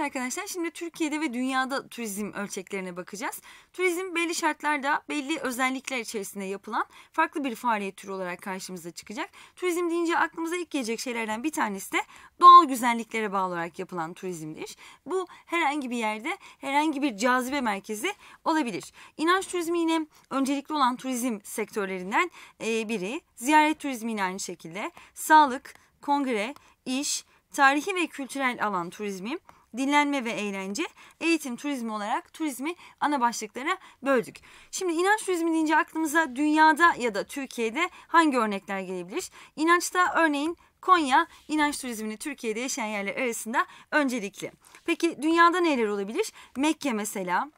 Evet arkadaşlar şimdi Türkiye'de ve dünyada turizm ölçeklerine bakacağız. Turizm belli şartlarda belli özellikler içerisinde yapılan farklı bir faaliyet türü olarak karşımıza çıkacak. Turizm deyince aklımıza ilk gelecek şeylerden bir tanesi de doğal güzelliklere bağlı olarak yapılan turizmdir. Bu herhangi bir yerde herhangi bir cazibe merkezi olabilir. İnanç turizmi yine öncelikli olan turizm sektörlerinden e, biri. Ziyaret turizmi yine aynı şekilde. Sağlık, kongre, iş, tarihi ve kültürel alan turizmi dinlenme ve eğlence, eğitim turizmi olarak turizmi ana başlıklara böldük. Şimdi inanç turizmi deyince aklımıza dünyada ya da Türkiye'de hangi örnekler gelebilir? İnançta örneğin Konya inanç turizmini Türkiye'de yaşayan yerler arasında öncelikli. Peki dünyada neler olabilir? Mekke mesela,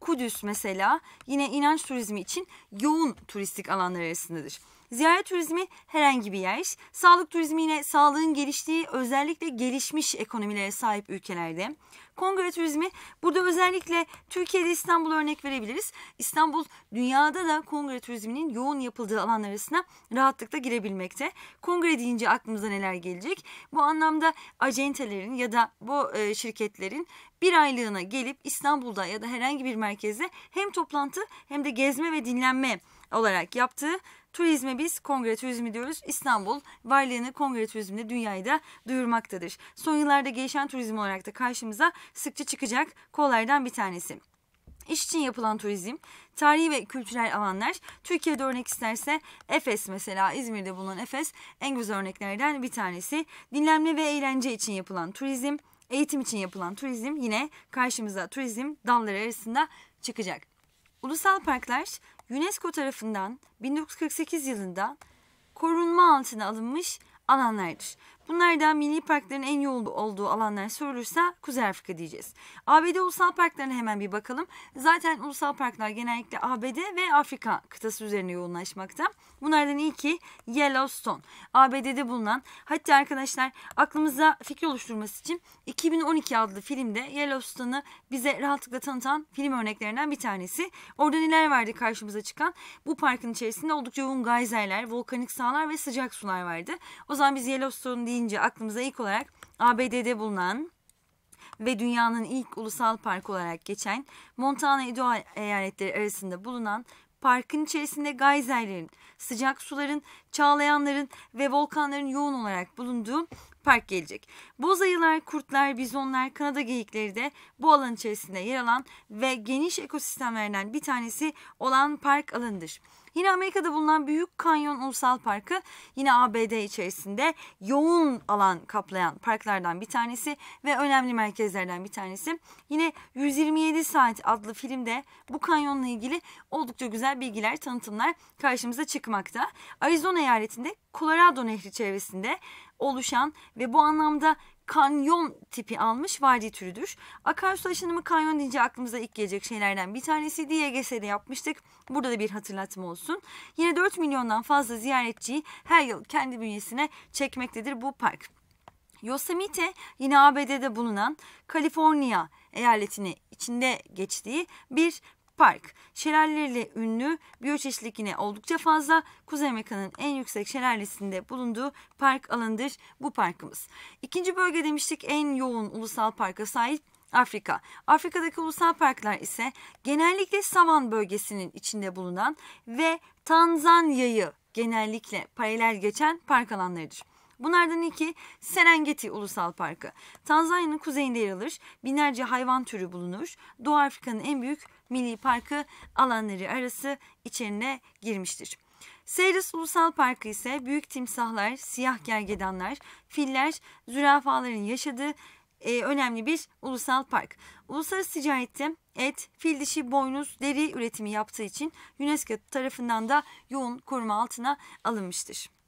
Kudüs mesela yine inanç turizmi için yoğun turistik alanlar arasındadır. Ziyaret turizmi herhangi bir yer. Sağlık turizmi yine sağlığın geliştiği özellikle gelişmiş ekonomilere sahip ülkelerde. Kongre turizmi burada özellikle Türkiye'de İstanbul örnek verebiliriz. İstanbul dünyada da kongre turizminin yoğun yapıldığı alanlar arasına rahatlıkla girebilmekte. Kongre deyince aklımıza neler gelecek? Bu anlamda acentelerin ya da bu e, şirketlerin bir aylığına gelip İstanbul'da ya da herhangi bir merkezde hem toplantı hem de gezme ve dinlenme olarak yaptı. Turizme biz kongre turizmi diyoruz. İstanbul varlığını kongre turizminde dünyayı da duyurmaktadır. Son yıllarda gelişen turizm olarak da karşımıza sıkça çıkacak kolaydan bir tanesi. İş için yapılan turizm, tarihi ve kültürel alanlar. Türkiye'de örnek isterse Efes mesela İzmir'de bulunan Efes en güzel örneklerden bir tanesi. Dinlenme ve eğlence için yapılan turizm, eğitim için yapılan turizm yine karşımıza turizm dalları arasında çıkacak. Ulusal parklar UNESCO tarafından 1948 yılında korunma altına alınmış alanlardır. Bunlardan milli parkların en yoğun olduğu alanlar sorulursa Kuzey Afrika diyeceğiz. ABD ulusal parklarına hemen bir bakalım. Zaten ulusal parklar genellikle ABD ve Afrika kıtası üzerine yoğunlaşmakta. Bunlardan ilki Yellowstone. ABD'de bulunan hatta arkadaşlar aklımıza fikir oluşturması için 2012 adlı filmde Yellowstone'ı bize rahatlıkla tanıtan film örneklerinden bir tanesi. Orada neler vardı karşımıza çıkan? Bu parkın içerisinde oldukça yoğun gayzerler, volkanik sahalar ve sıcak sular vardı. O o zaman biz Yellowstone deyince aklımıza ilk olarak ABD'de bulunan ve dünyanın ilk ulusal park olarak geçen Montana Idaho eyaletleri arasında bulunan parkın içerisinde gayzerlerin, sıcak suların, çağlayanların ve volkanların yoğun olarak bulunduğu park gelecek. Boz ayılar, kurtlar, bizonlar, Kanada geyikleri de bu alan içerisinde yer alan ve geniş ekosistemlerinden bir tanesi olan park alanıdır. Yine Amerika'da bulunan Büyük Kanyon Ulusal Parkı yine ABD içerisinde yoğun alan kaplayan parklardan bir tanesi ve önemli merkezlerden bir tanesi. Yine 127 Saat adlı filmde bu kanyonla ilgili oldukça güzel bilgiler, tanıtımlar karşımıza çıkmakta. Arizona eyaletinde Colorado Nehri çevresinde oluşan ve bu anlamda kanyon tipi almış vadi türüdür. Akarsu aşınımı kanyon deyince aklımıza ilk gelecek şeylerden bir tanesi DGS'de e yapmıştık. Burada da bir hatırlatma olsun. Yine 4 milyondan fazla ziyaretçiyi her yıl kendi bünyesine çekmektedir bu park. Yosemite yine ABD'de bulunan Kaliforniya eyaletini içinde geçtiği bir park. Şelaleleriyle ünlü, biyoçeşitlilik yine oldukça fazla. Kuzey Amerika'nın en yüksek şelalesinde bulunduğu park alanıdır bu parkımız. İkinci bölge demiştik en yoğun ulusal parka sahip Afrika. Afrika'daki ulusal parklar ise genellikle savan bölgesinin içinde bulunan ve Tanzanya'yı genellikle paralel geçen park alanlarıdır. Bunlardan iki Serengeti Ulusal Parkı. Tanzanya'nın kuzeyinde yer alır. Binlerce hayvan türü bulunur. Doğu Afrika'nın en büyük milli parkı alanları arası içerine girmiştir. Seyris Ulusal Parkı ise büyük timsahlar, siyah gergedanlar, filler, zürafaların yaşadığı e, önemli bir ulusal park. Uluslararası ticarette et, fil dişi, boynuz, deri üretimi yaptığı için UNESCO tarafından da yoğun koruma altına alınmıştır.